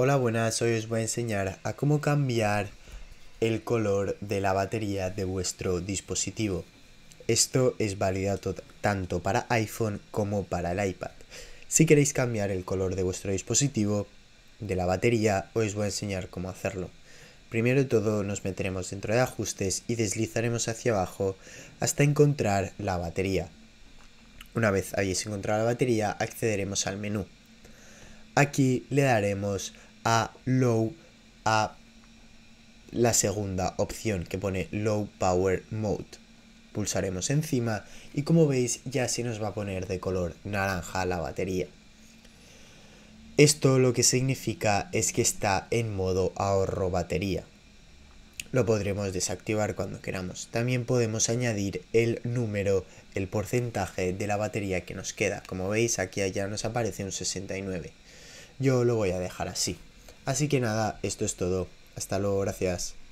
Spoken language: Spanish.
Hola, buenas, hoy os voy a enseñar a cómo cambiar el color de la batería de vuestro dispositivo. Esto es válido tanto para iPhone como para el iPad. Si queréis cambiar el color de vuestro dispositivo, de la batería, os voy a enseñar cómo hacerlo. Primero de todo nos meteremos dentro de ajustes y deslizaremos hacia abajo hasta encontrar la batería. Una vez hayáis encontrado la batería, accederemos al menú. Aquí le daremos a low a la segunda opción que pone low power mode. Pulsaremos encima y como veis ya se nos va a poner de color naranja la batería. Esto lo que significa es que está en modo ahorro batería. Lo podremos desactivar cuando queramos. También podemos añadir el número, el porcentaje de la batería que nos queda. Como veis aquí ya nos aparece un 69. Yo lo voy a dejar así. Así que nada, esto es todo. Hasta luego, gracias.